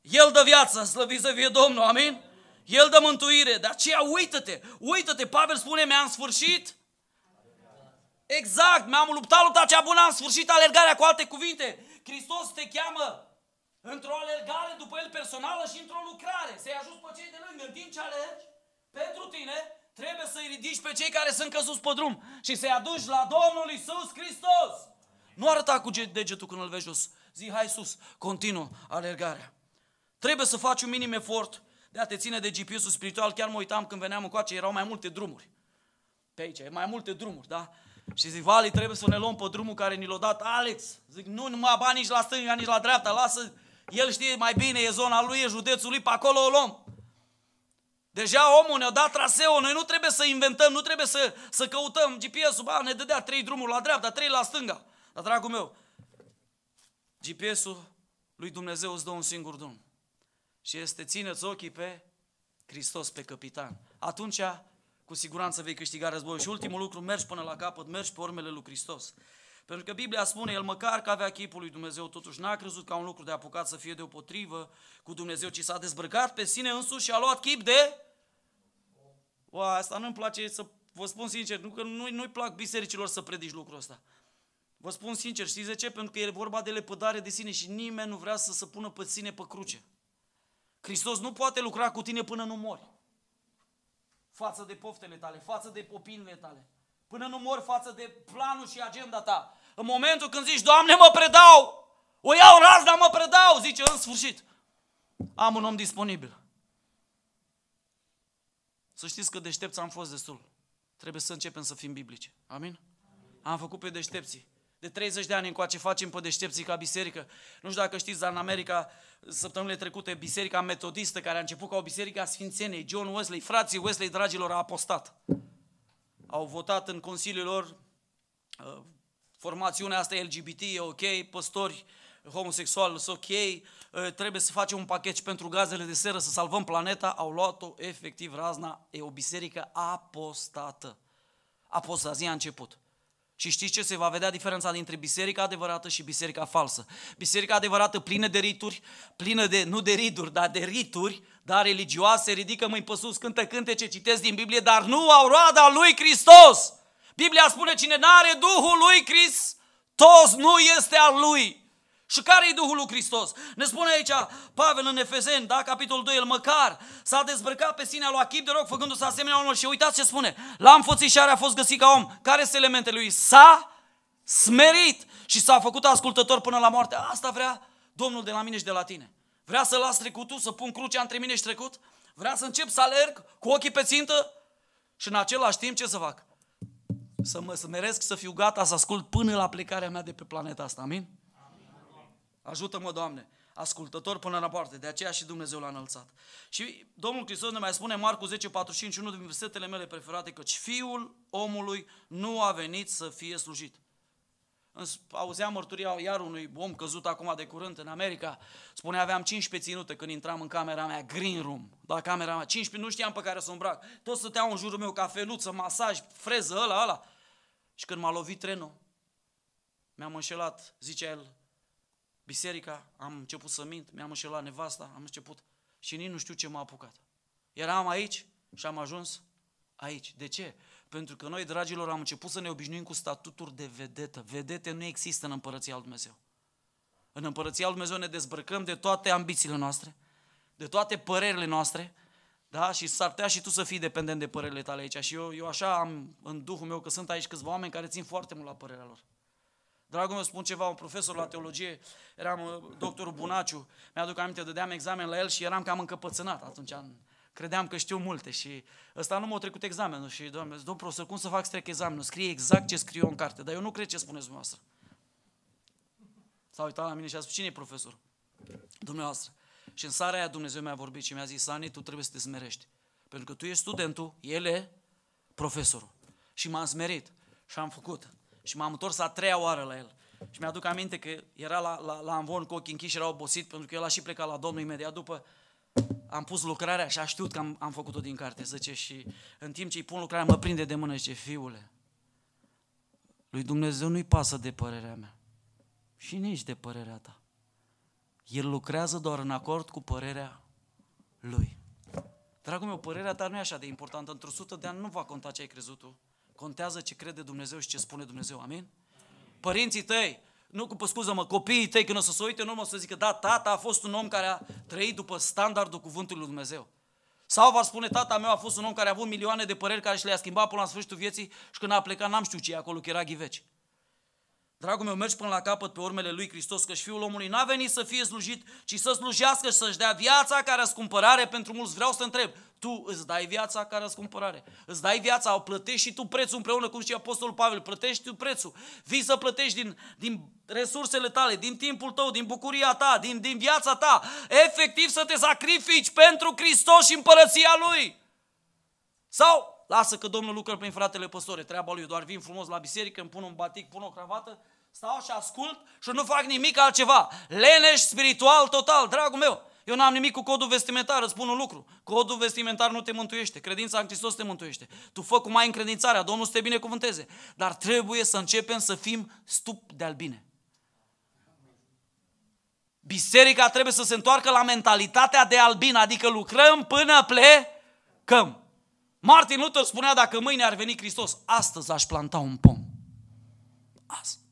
El dă viață, slăvit să fie Domnul, amin? El dă mântuire, de aceea uită-te, uită-te, Pavel spune, mi-am sfârșit Exact, mi-am luptat luptat cea bună, am sfârșit alergarea cu alte cuvinte. Hristos te cheamă într-o alergare după el personală și într-o lucrare. Să-i ajut pe cei de lângă. În timp ce alergi, pentru tine, trebuie să-i ridici pe cei care sunt căzuți pe drum și să-i aduci la Domnul Isus Hristos. Nu arăta cu degetul când îl vezi jos. Zi, hai sus, continuă alergarea. Trebuie să faci un minim efort de a te ține de GPS-ul spiritual. Chiar mă uitam când veneam încoace, erau mai multe drumuri. Pe aici, mai multe drumuri, da? Și zic, Vali, trebuie să ne luăm pe drumul care ni l-a dat Alex. Zic, nu, nu mă aba nici la stânga, nici la dreapta, lasă el știe mai bine, e zona lui, e județul lui, pe acolo o luăm. Deja omul ne-a dat traseul, noi nu trebuie să inventăm, nu trebuie să, să căutăm GPS-ul. Ba, ne dădea trei drumuri la dreapta, trei la stânga. Dar, dragul meu, GPS-ul lui Dumnezeu îți dă un singur drum. Și este țineți ochii pe Hristos, pe capitan. Atunci, cu siguranță vei câștiga războiul. Și ultimul lucru, mergi până la capăt, mergi pe urmele lui Hristos. Pentru că Biblia spune, el măcar că avea chipul lui Dumnezeu, totuși n-a crezut ca un lucru de apucat să fie deopotrivă cu Dumnezeu, ci s-a dezbrăcat pe sine însuși și a luat chip de... O, asta nu-mi place să vă spun sincer, nu că nu-i, nu plac bisericilor să predici lucrul ăsta. Vă spun sincer, știți de ce? Pentru că e vorba de lepădare de sine și nimeni nu vrea să se pună pe sine pe cruce. Hristos nu poate lucra cu tine până nu mori. Față de poftele tale, față de popinile tale. Până nu mor față de planul și agenda ta. În momentul când zici, Doamne, mă predau, o iau razna, mă predau, zice, în sfârșit, am un om disponibil. Să știți că deștepți am fost destul. Trebuie să începem să fim biblici. Amin? Amin. Am făcut pe deștepții. De 30 de ani încoace facem pe deștepții ca biserică. Nu știu dacă știți, dar în America, săptămânile trecute, biserica metodistă, care a început ca o biserică a Sfințenei, John Wesley, frații Wesley, dragilor, a apostat au votat în consiliul lor uh, formațiunea asta LGBT e ok, păstori homosexuali sunt ok, uh, trebuie să facem un pachet pentru gazele de seră să salvăm planeta, au luat-o efectiv razna, e o biserică apostată. Apostazia a început. Și știți ce se va vedea diferența dintre biserica adevărată și biserica falsă? Biserica adevărată plină de rituri, plină de, nu de riduri, dar de rituri, dar religioase ridică mâini pe sus, cântă cântece, citesc din Biblie, dar nu au roada lui Hristos. Biblia spune cine nu are Duhul lui Hristos nu este al lui. Și care e Duhul lui Hristos? Ne spune aici Pavel în Efezen, da, capitolul 2, el măcar s-a dezbrăcat pe sine, a luat chip de rog, făcându-se asemenea omului. Și uitați ce spune, l-am și a fost găsit ca om. Care sunt elementele lui? S-a smerit și s-a făcut ascultător până la moarte. Asta vrea Domnul de la mine și de la tine. Vrea să las trecutul, să pun crucea între mine și trecut? Vrea să încep să alerg cu ochii pe țintă? Și în același timp ce să fac? Să mă smeresc, să fiu gata, să ascult până la plecarea mea de pe planeta asta. Amin? Ajută-mă, Doamne! ascultător până la parte. De aceea și Dumnezeu l-a înălțat. Și Domnul Hristos ne mai spune Marcu 10, 45, unul din versetele mele preferate, căci Fiul omului nu a venit să fie slujit. Auzeam mărturia iar unui om căzut acum de curând în America. Spunea, aveam 15 ținute când intram în camera mea, green room, la da, camera mea. 15, nu știam pe care să îmbrac. Toți stăteau în jurul meu, cafeluță, masaj, freză, ăla, ăla. Și când m-a lovit trenul, mi-am înșelat, zice el, biserica, am început să mint, mi-am înșelat nevasta, am început și nici nu știu ce m-a apucat. Eram aici și am ajuns aici. De ce? Pentru că noi, dragilor, am început să ne obișnuim cu statuturi de vedetă. Vedete nu există în Împărăția Lui Dumnezeu. În Împărăția Lui Dumnezeu ne dezbrăcăm de toate ambițiile noastre, de toate părerile noastre, da? Și s-ar putea și tu să fii dependent de părerile tale aici. Și eu, eu așa am în duhul meu că sunt aici câțiva oameni care țin foarte mult la părerea lor. Dragul meu, spun ceva, un profesor la teologie, eram uh, doctorul Bunaciu, mi-aduc aminte, dădeam examen la el și eram cam încăpățânat atunci în, credeam că știu multe și ăsta nu m-a trecut examenul și doamne, domn profesor, cum să fac să trec examenul? Scrie exact ce scriu eu în carte, dar eu nu cred ce spuneți dumneavoastră. S-a uitat la mine și a spus, cine e profesor? Dumneavoastră. Și în seara aia Dumnezeu mi-a vorbit și mi-a zis, Sani, tu trebuie să te smerești. Pentru că tu ești studentul, el e profesorul. Și m-am smerit și am făcut. Și m-am întors a treia oară la el. Și mi-aduc aminte că era la, la, la Amvon cu ochii închiși, era obosit, pentru că el a și plecat la Domnul imediat după am pus lucrarea și a știut că am, am făcut-o din carte, zice, și în timp ce îi pun lucrarea, mă prinde de mână și zice, fiule, lui Dumnezeu nu-i pasă de părerea mea și nici de părerea ta. El lucrează doar în acord cu părerea lui. Dragul meu, părerea ta nu e așa de importantă. Într-o sută de ani nu va conta ce ai crezut tu. Contează ce crede Dumnezeu și ce spune Dumnezeu. Amin? Amin. Părinții tăi nu, cu scuză-mă, copiii tăi când o să se uite în urmă o să zică, da, tata a fost un om care a trăit după standardul cuvântului lui Dumnezeu. Sau va spune, tata meu a fost un om care a avut milioane de păreri care și le-a schimbat până la sfârșitul vieții și când a plecat n-am știut ce e acolo, că era ghiveci. Dragul meu, mergi până la capăt pe urmele lui Hristos, și Fiul omului n-a venit să fie slujit, ci să slujească și să-și dea viața care a scumpărare pentru mulți. Vreau să întreb, tu îți dai viața ca răscumpărare. Îți dai viața, o plătești și tu prețul împreună, cum și Apostolul Pavel, plătești tu prețul. Vii să plătești din, din resursele tale, din timpul tău, din bucuria ta, din, din viața ta. Efectiv să te sacrifici pentru Hristos și împărăția Lui. Sau lasă că Domnul lucră prin fratele păstore, treaba lui, doar vin frumos la biserică, îmi pun un batic, pun o cravată, stau și ascult și nu fac nimic altceva. Leneș spiritual total, dragul meu. Eu n-am nimic cu codul vestimentar, îți spun un lucru. Codul vestimentar nu te mântuiește, credința în Hristos te mântuiește. Tu fă cum ai încredințarea, Domnul să te binecuvânteze. Dar trebuie să începem să fim stup de albine. Biserica trebuie să se întoarcă la mentalitatea de albin, adică lucrăm până plecăm. Martin Luther spunea, dacă mâine ar veni Hristos, astăzi aș planta un pom. Astăzi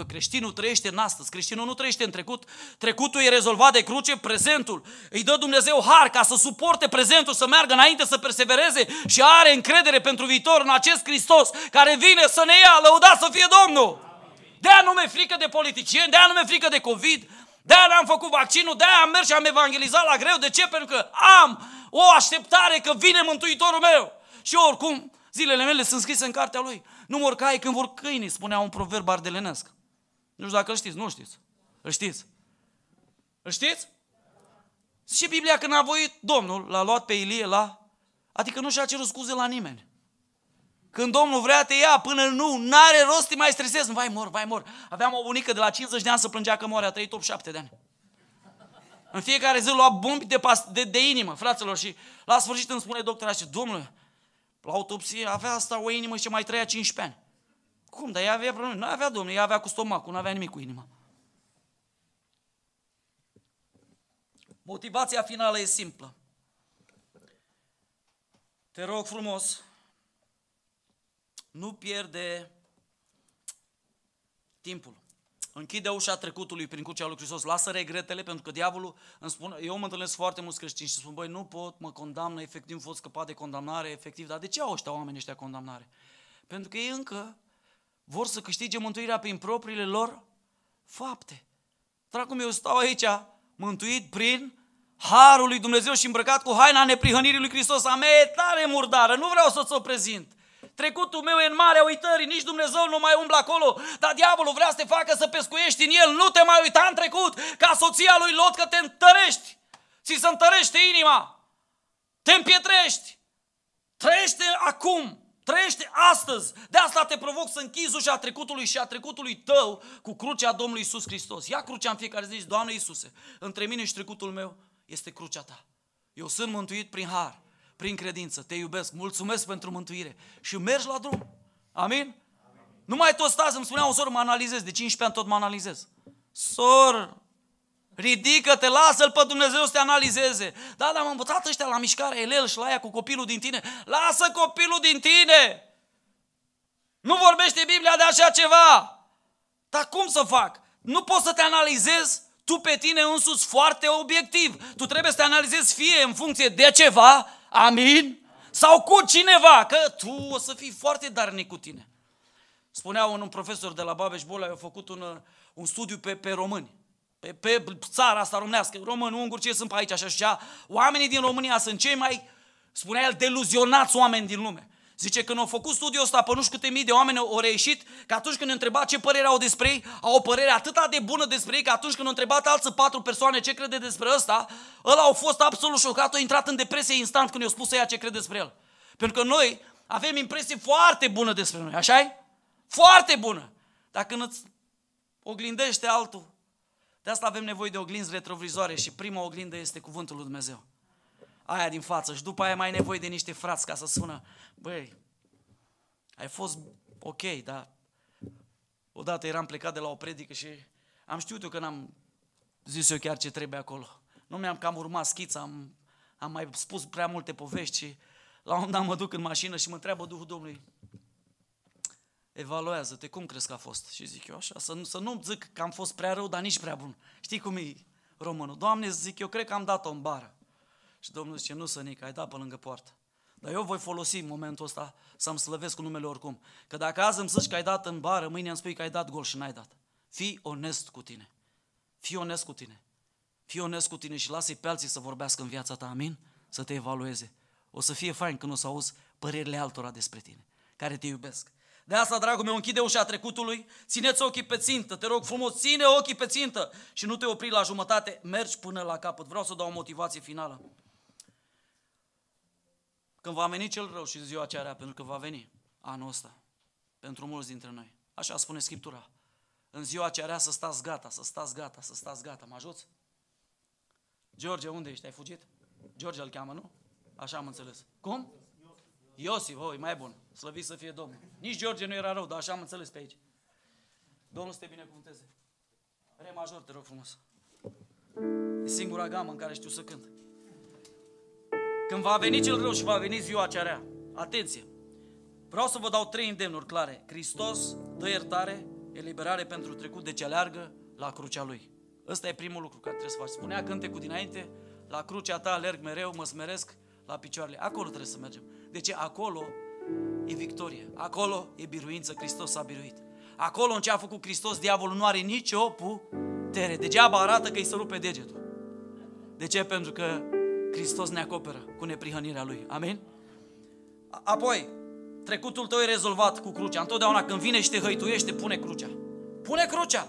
că creștinul trăiește în astăzi, creștinul nu trăiește în trecut. Trecutul e rezolvat de cruce, prezentul îi dă Dumnezeu har ca să suporte prezentul, să meargă înainte, să persevereze și are încredere pentru viitor în acest Hristos care vine să ne ia, lăuda să fie Domnul. De-aia nu mi frică de politicieni, de-aia nu mi frică de COVID, de-aia n-am făcut vaccinul, de-aia am mers și am evangelizat la greu. De ce? Pentru că am o așteptare că vine Mântuitorul meu. Și oricum, zilele mele sunt scrise în cartea lui. Nu mor cai când vor câinii, spunea un proverb ardelenesc. Nu știu dacă îl știți, nu știți. Îl știți? Îl știți? Și Biblia când a voit Domnul, l-a luat pe Ilie la... Adică nu și-a cerut scuze la nimeni. Când Domnul vrea, te ia, până nu, n-are rost, te mai stresezi. Vai mor, vai mor. Aveam o bunică de la 50 de ani să plângea că moare, a trăit 8-7 de ani. În fiecare zi lua bombi de, pas, de, de inimă, fraților, și la sfârșit îmi spune doctora și domnule, la autopsie avea asta o inimă și mai trăia 15 ani. Cum? Dar ea avea probleme. Nu avea, domnul, ea avea cu stomacul, nu avea nimic cu inima. Motivația finală e simplă. Te rog frumos, nu pierde timpul. Închide ușa trecutului prin crucea lui Hristos, lasă regretele, pentru că diavolul îmi spune, eu mă întâlnesc foarte mulți creștini și spun, băi, nu pot, mă condamnă, efectiv, nu pot scăpa de condamnare, efectiv, dar de ce au ăștia oamenii ăștia condamnare? Pentru că ei încă vor să câștige mântuirea prin propriile lor fapte. Dragul meu, stau aici mântuit prin harul lui Dumnezeu și îmbrăcat cu haina neprihănirii lui Hristos. A mea e tare murdară, nu vreau să ți-o prezint. Trecutul meu e în marea uitării, nici Dumnezeu nu mai umblă acolo, dar diavolul vrea să te facă să pescuiești în el. Nu te mai uita în trecut, ca soția lui Lot, că te întărești. Ți se întărește inima, te împietrești, trăiește acum, Trăiește astăzi. De asta te provoc să închizi ușa trecutului și a trecutului tău cu crucea Domnului Isus Hristos. Ia crucea în fiecare zi, Doamne Isuse, între mine și trecutul meu este crucea ta. Eu sunt mântuit prin har, prin credință, te iubesc, mulțumesc pentru mântuire și mergi la drum. Amin? Amin. Nu mai tot stați, îmi spunea o soră, mă analizez, de 15 ani tot mă analizez. Sor, Ridică-te, lasă-l pe Dumnezeu să te analizeze. Da, dar am învățat ăștia la mișcare, el și la aia cu copilul din tine. Lasă copilul din tine! Nu vorbește Biblia de așa ceva! Dar cum să fac? Nu poți să te analizezi tu pe tine însuți foarte obiectiv. Tu trebuie să te analizezi fie în funcție de ceva, amin, sau cu cineva, că tu o să fii foarte darnic cu tine. Spunea un profesor de la Babeș Bolea, eu făcut un, uh, un studiu pe, pe români pe, pe țara asta românească, român, ungur, ce sunt pe aici, așa și așa. Oamenii din România sunt cei mai, spunea el, deluzionați oameni din lume. Zice, când au făcut studiul ăsta pe nu știu câte mii de oameni au reieșit, că atunci când ne întreba ce părere au despre ei, au o părere atât de bună despre ei, că atunci când au întrebat alții patru persoane ce crede despre ăsta, ăla au fost absolut șocat, au intrat în depresie instant când i-au spus ea ce crede despre el. Pentru că noi avem impresie foarte bună despre noi, așa -i? Foarte bună. Dacă îți oglindește altul de asta avem nevoie de oglinzi retrovizoare și prima oglindă este cuvântul lui Dumnezeu. Aia din față și după aia mai ai nevoie de niște frați ca să sună. băi, ai fost ok, dar odată eram plecat de la o predică și am știut eu că n-am zis eu chiar ce trebuie acolo. Nu mi-am cam urmat schița, am, am mai spus prea multe povești și la un dat mă duc în mașină și mă întreabă Duhul Domnului, evaluează-te, cum crezi că a fost? Și zic eu așa, să, nu, să nu zic că am fost prea rău, dar nici prea bun. Știi cum e românul? Doamne, zic, eu cred că am dat-o în bară. Și Domnul zice, nu, să nică, ai dat pe lângă poartă. Dar eu voi folosi momentul ăsta să-mi slăvesc cu numele oricum. Că dacă azi îmi zici că ai dat în bară, mâine îmi spui că ai dat gol și n-ai dat. Fii onest cu tine. Fii onest cu tine. Fii onest cu tine și lasă-i pe alții să vorbească în viața ta, amin? Să te evalueze. O să fie fain când o să auzi părerile altora despre tine, care te iubesc. De asta, dragul meu, închide ușa trecutului, țineți ochii pe țintă, te rog frumos, ține ochii pe țintă și nu te opri la jumătate, mergi până la capăt. Vreau să dau o motivație finală. Când va veni cel rău și ziua aceea, pentru că va veni anul ăsta, pentru mulți dintre noi. Așa spune Scriptura. În ziua aceea să stați gata, să stați gata, să stați gata. Mă ajuți? George, unde ești? Ai fugit? George îl cheamă, nu? Așa am înțeles. Cum? Iosif, oi, mai bun, slăvit să fie Domnul. Nici George nu era rău, dar așa am înțeles pe aici. Domnul să te binecuvânteze. Re major, te rog frumos. E singura gamă în care știu să cânt. Când va veni cel rău și va veni ziua cea rea, atenție, vreau să vă dau trei îndemnuri clare. Hristos dă iertare, eliberare pentru trecut, ce deci aleargă la crucea Lui. Ăsta e primul lucru care trebuie să faci. Spunea cântecul dinainte, la crucea ta alerg mereu, mă smeresc la picioarele. Acolo trebuie să mergem. De ce? Acolo e victorie. Acolo e biruință. Hristos a biruit. Acolo în ce a făcut Hristos, diavolul nu are nicio putere. Degeaba arată că îi se rupe degetul. De ce? Pentru că Hristos ne acoperă cu neprihănirea Lui. Amin? Apoi, trecutul tău e rezolvat cu crucea. Întotdeauna când vine și te hăituiește, pune crucea. Pune crucea!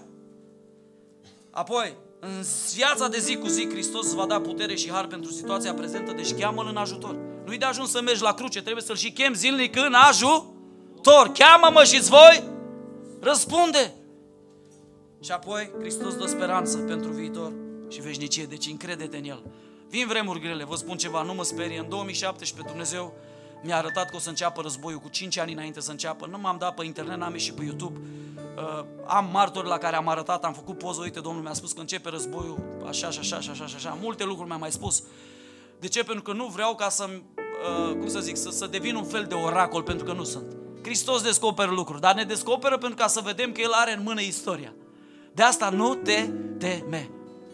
Apoi, în viața de zi cu zi, Hristos va da putere și har pentru situația prezentă, deci cheamă-L în ajutor. Nu-i de ajuns să mergi la cruce, trebuie să-L și chem zilnic în ajutor. Cheamă-mă și voi răspunde. Și apoi Hristos dă speranță pentru viitor și veșnicie, deci încredete în El. Vin vremuri grele, vă spun ceva, nu mă sperie. În 2017 Dumnezeu mi-a arătat că o să înceapă războiul cu 5 ani înainte să înceapă. Nu m-am dat pe internet, n-am ieșit pe YouTube. Uh, am martori la care am arătat, am făcut poză, uite, Domnul mi-a spus că începe războiul, așa, așa, așa, așa, așa, așa. Multe lucruri mi-a mai spus. De ce? Pentru că nu vreau ca să, uh, cum să zic, să, să devin un fel de oracol, pentru că nu sunt. Hristos descoperă lucruri, dar ne descoperă pentru ca să vedem că El are în mână istoria. De asta nu te teme.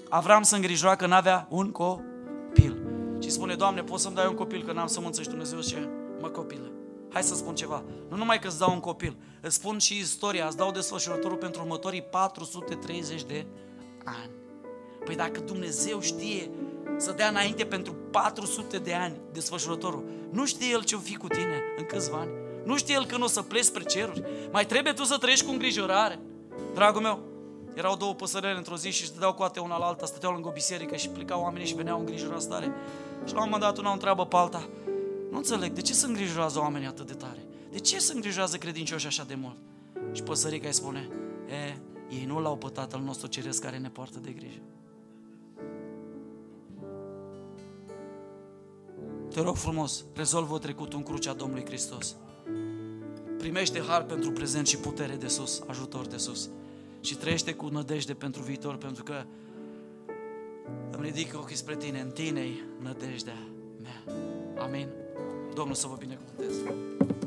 Avram se îngrijora că n-avea un copil. Și spune, Doamne, poți să-mi dai un copil, că n-am sămânță și Dumnezeu ce? Mă copile, hai să spun ceva. Nu numai că îți dau un copil, îți spun și istoria, îți dau desfășurătorul pentru următorii 430 de ani. Păi dacă Dumnezeu știe să dea înainte pentru 400 de ani desfășurătorul. Nu știe el ce-o fi cu tine în câțiva ani. Nu știe el când o să pleci spre ceruri. Mai trebuie tu să trăiești cu îngrijorare. Dragul meu, erau două păsărele într-o zi și își dădeau coate una la alta, stăteau lângă o biserică și plecau oamenii și veneau îngrijorați stare. Și la un moment dat una întreabă pe alta, nu înțeleg, de ce se îngrijorează oamenii atât de tare? De ce se îngrijorează credincioșii așa de mult? Și păsărica îi spune, e, ei nu l-au pătat al nostru Ceresc care ne poartă de grijă. Te rog frumos, rezolvă trecutul în crucea Domnului Hristos. Primește har pentru prezent și putere de sus, ajutor de sus. Și trăiește cu nădejde pentru viitor, pentru că îmi ridic ochii spre tine, în tine nădejdea mea. Amin. Domnul să vă binecuvânteze.